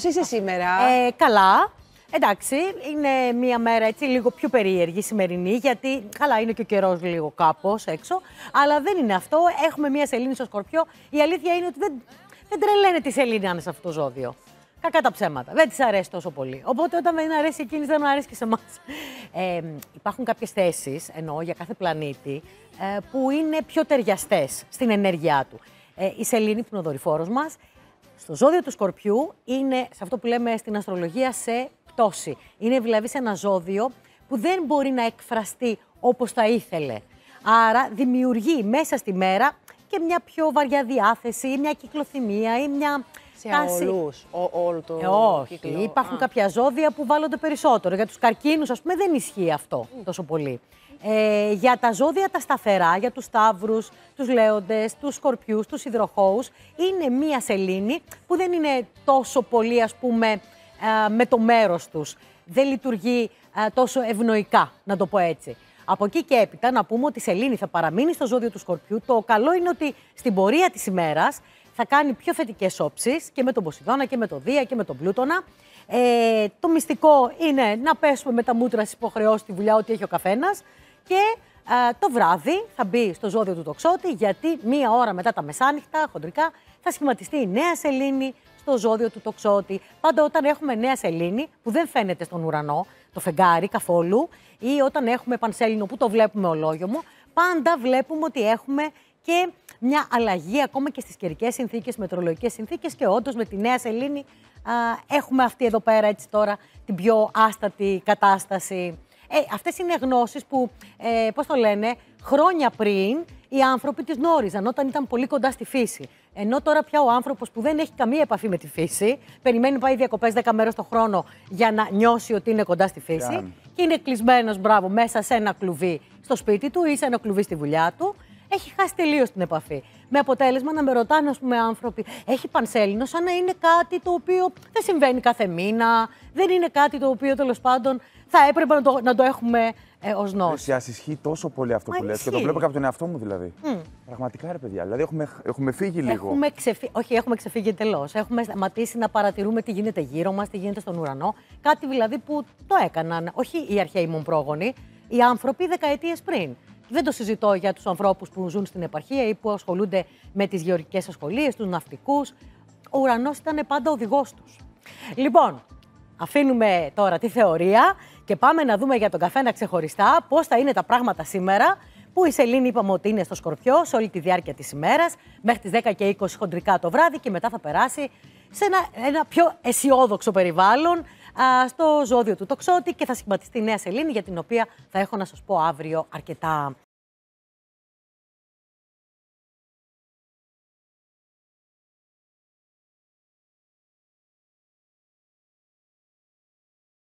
Πώς είσαι σήμερα, ε, Καλά. Εντάξει, είναι μία μέρα έτσι λίγο πιο περίεργη σημερινή, γιατί καλά είναι και ο καιρός λίγο κάπως έξω. Αλλά δεν είναι αυτό. Έχουμε μία σελήνη στο σκορπιό. Η αλήθεια είναι ότι δεν, δεν τρελαίνε τη σελήνη αν σε αυτό το ζώδιο. Κακά τα ψέματα. Δεν της αρέσει τόσο πολύ. Οπότε όταν δεν αρέσει εκείνης, δεν αρέσει και σε εμάς. Ε, υπάρχουν κάποιες θέσεις, εννοώ για κάθε πλανήτη, ε, που είναι πιο ταιριαστές στην ενέργειά του. Ε, η σελήνη, που είναι ο δορυφόρος μας, το ζώδιο του Σκορπιού είναι σε αυτό που λέμε στην αστρολογία σε πτώση. Είναι δηλαδή σε ένα ζώδιο που δεν μπορεί να εκφραστεί όπως θα ήθελε. Άρα δημιουργεί μέσα στη μέρα και μια πιο βαριά διάθεση ή μια κυκλοθυμία ή μια σε όλου. Όλο το ε, όχι. Κύκλο. Υπάρχουν Α. κάποια ζώδια που βάλλονται περισσότερο. Για τους καρκίνους, ας πούμε, δεν ισχύει αυτό τόσο πολύ. Ε, για τα ζώδια τα σταθερά, για τους σταύρους, τους λέοντες, τους σκορπιούς, τους υδροχώους, είναι μία σελήνη που δεν είναι τόσο πολύ, ας πούμε, με το μέρος τους. Δεν λειτουργεί τόσο ευνοϊκά, να το πω έτσι. Από εκεί και έπειτα να πούμε ότι η σελήνη θα παραμείνει στο ζώδιο του σκορπιού. Το καλό είναι ότι στην πορεία της ημέρας θα κάνει πιο θετικές όψεις και με τον Ποσειδώνα και με τον Δία και με τον Πλούτονα. Ε, το μυστικό είναι να πέσουμε με τα μούτρα στις υποχρεώσεις στη δουλειά, ό,τι έχει ο καθένας. Και ε, το βράδυ θα μπει στο ζώδιο του τοξότη, γιατί μία ώρα μετά τα μεσάνυχτα, χοντρικά, θα σχηματιστεί η νέα σελήνη στο ζώδιο του τοξότη. Πάντα όταν έχουμε νέα σελήνη, που δεν φαίνεται στον ουρανό, το φεγγάρι καθόλου, ή όταν έχουμε πανσέλινο που το βλέπουμε ολόγιο μου, πάντα βλέπουμε ότι έχουμε και μια αλλαγή ακόμα και στις καιρικές συνθήκες, μετρολογικές συνθήκες και όντως με τη Νέα Σελήνη α, έχουμε αυτή εδώ πέρα έτσι τώρα την πιο άστατη κατάσταση. Ε, Αυτές είναι γνώσεις που, ε, πώς το λένε, χρόνια πριν οι άνθρωποι τις γνώριζαν όταν ήταν πολύ κοντά στη φύση. Ενώ τώρα πια ο άνθρωπος που δεν έχει καμία επαφή με τη φύση, περιμένει πάει διακοπές 10 μέρες το χρόνο για να νιώσει ότι είναι κοντά στη φύση και είναι κλεισμένος, μπράβο, μέσα σε ένα κλουβί στο σπίτι του ή σε ένα κλουβί στη δουλειά του έχει χάσει τελείως την επαφή. Με αποτέλεσμα να με ρωτάνε, άνθρωποι, έχει πανσέλινο, σαν να είναι κάτι το οποίο δεν συμβαίνει κάθε μήνα, δεν είναι κάτι το οποίο τέλος πάντων θα έπρεπε να το, να το έχουμε ε, ως νόση. ασυσχεί τόσο πολύ αυτό που λες και το βλέπω και από τον εαυτό μου δηλαδή. Mm. Πραγματικά ρε παιδιά, δηλαδή έχουμε, έχουμε φύγει λίγο. Έχουμε ξεφύ... Όχι, έχουμε ξεφύγει εντελώς. Έχουμε σταματήσει να παρατηρούμε τι γίνεται γύρω μας, τι γίνεται στον ουρανό. Κάτι δηλαδή που το έκαναν, όχι οι αρχαίοι μου πρόγονοι, οι άνθρωποι δεκαετίες πριν. Δεν το συζητώ για τους ανθρώπους που ζουν στην επαρχία ή που ασχολούνται με τις γεωργικές ασχολίες, τους ναυτικούς. Ο ουρανός ήταν πάντα οδηγός τους. Λοιπόν, αφήνουμε τώρα τη θεωρία και πάμε να δούμε για τον καθένα ξεχωριστά πώς θα είναι τα πράγματα σήμερα. Που η Σελήνη είπαμε ότι είναι στο Σκορπιό σε όλη τη διάρκεια της ημέρας, μέχρι τις 10 και 20 χοντρικά το βράδυ και μετά θα περάσει σε ένα, ένα πιο αισιόδοξο περιβάλλον, στο ζώδιο του Τοξότη και θα σχηματιστεί η νέα σελήνη για την οποία θα έχω να σας πω αύριο αρκετά